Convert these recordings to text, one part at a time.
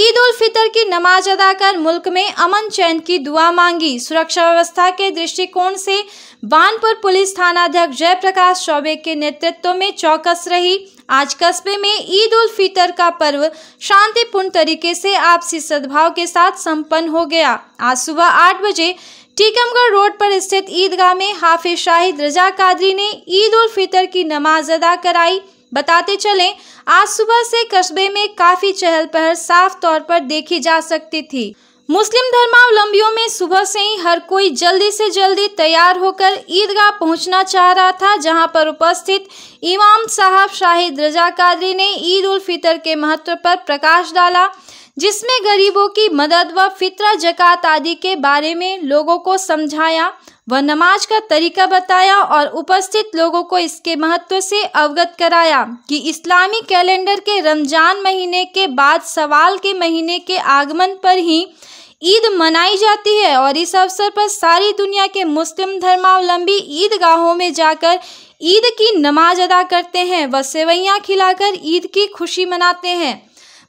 ईद उल फितर की नमाज अदा कर मुल्क में अमन चैन की दुआ मांगी सुरक्षा व्यवस्था के दृष्टिकोण से बानपुर पुलिस थानाध्यक्ष जयप्रकाश चौबे के नेतृत्व में चौकस रही आज कस्बे में ईद उल फितर का पर्व शांतिपूर्ण तरीके से आपसी सद्भाव के साथ संपन्न हो गया आज सुबह आठ बजे टीकमगढ़ रोड पर स्थित ईदगाह में हाफिज शाहिद रजा कादरी ने ईद उल फितर की नमाज अदा कराई बताते चलें आज सुबह से कस्बे में काफ़ी चहल पहल साफ तौर पर देखी जा सकती थी मुस्लिम धर्मावलंबियों में सुबह से ही हर कोई जल्दी से जल्दी तैयार होकर ईदगाह पहुंचना चाह रहा था जहां पर उपस्थित इमाम साहब शाहिद रजा कादरी ने ईद उल फितर के महत्व पर प्रकाश डाला जिसमें गरीबों की मदद व फितरा जक़ात आदि के बारे में लोगों को समझाया व नमाज का तरीका बताया और उपस्थित लोगों को इसके महत्व से अवगत कराया कि इस्लामी कैलेंडर के रमज़ान महीने के बाद सवाल के महीने के आगमन पर ही ईद मनाई जाती है और इस अवसर पर सारी दुनिया के मुस्लिम धर्मावलंबी ईदगाहों में जाकर ईद की नमाज अदा करते हैं व सेवैयाँ खिलाकर ईद की खुशी मनाते हैं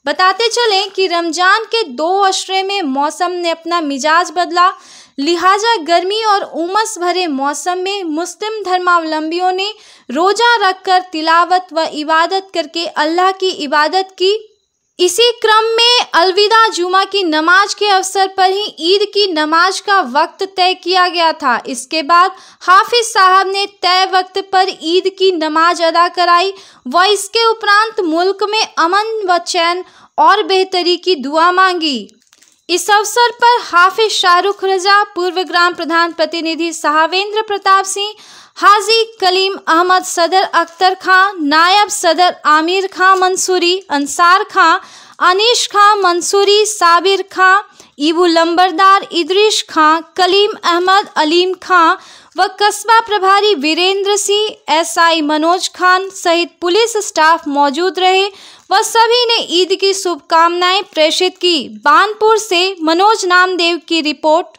बताते चलें कि रमज़ान के दो अशरे में मौसम ने अपना मिजाज बदला लिहाजा गर्मी और उमस भरे मौसम में मुस्लिम धर्मावलंबियों ने रोज़ा रखकर तिलावत व इबादत करके अल्लाह की इबादत की इसी क्रम में अलविदा जुमा की नमाज के अवसर पर ही ईद की नमाज का वक्त तय किया गया था इसके बाद हाफिज साहब ने तय वक्त पर ईद की नमाज अदा कराई व इसके उपरांत मुल्क में अमन व चैन और बेहतरी की दुआ मांगी इस अवसर पर हाफिज शाहरुख रजा पूर्व ग्राम प्रधान प्रतिनिधि सहावेंद्र प्रताप सिंह हाजी कलीम अहमद सदर अख्तर खां नायब सदर आमिर खां मंसूरी अंसार खां अनीश खां मंसूरी साबिर खां ईबू लंबरदार इद्रिश खां कलीम अहमद अलीम खां व कस्बा प्रभारी वीरेंद्र सिंह एसआई मनोज खान सहित पुलिस स्टाफ मौजूद रहे व सभी ने ईद की शुभकामनाएं प्रेषित की बानपुर से मनोज नामदेव की रिपोर्ट